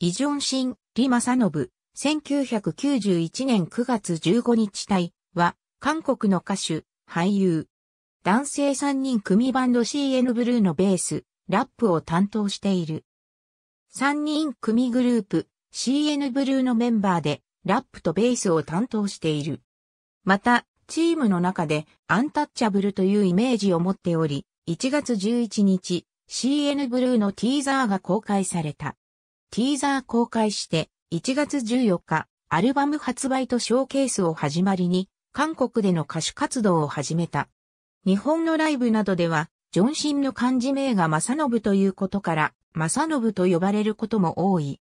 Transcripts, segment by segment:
イジョンシン、リマサノブ、1991年9月15日隊は、韓国の歌手、俳優。男性3人組バンド CN ブルーのベース、ラップを担当している。3人組グループ、CN ブルーのメンバーで、ラップとベースを担当している。また、チームの中でアンタッチャブルというイメージを持っており、1月11日、CN ブルーのティーザーが公開された。ティーザー公開して、1月14日、アルバム発売とショーケースを始まりに、韓国での歌手活動を始めた。日本のライブなどでは、ジョンシンの漢字名が正信ということから、正信と呼ばれることも多い。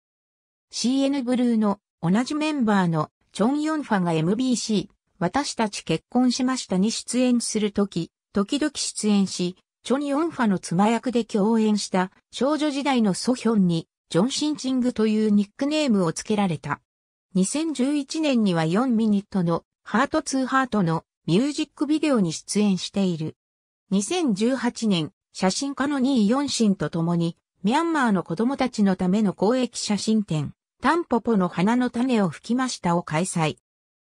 CN ブルーの同じメンバーのチョン・ヨンファが MBC、私たち結婚しましたに出演するとき、時々出演し、チョン・ヨンファの妻役で共演した少女時代のソヒョンにジョン・シンチングというニックネームを付けられた。2011年には4ミニットのハート2ハートのミュージックビデオに出演している。2018年、写真家のニー・ヨンシンと共に、ミャンマーの子供たちのための公益写真展、タンポポの花の種を吹きましたを開催。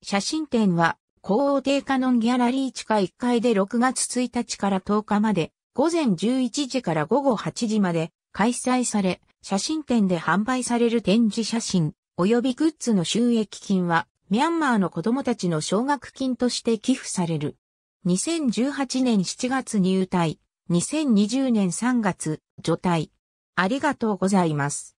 写真展は、高王帝カノンギャラリー地下1階で6月1日から10日まで、午前11時から午後8時まで開催され、写真展で販売される展示写真、及びグッズの収益金は、ミャンマーの子供たちの奨学金として寄付される。2018年7月入隊、2020年3月、除隊。ありがとうございます。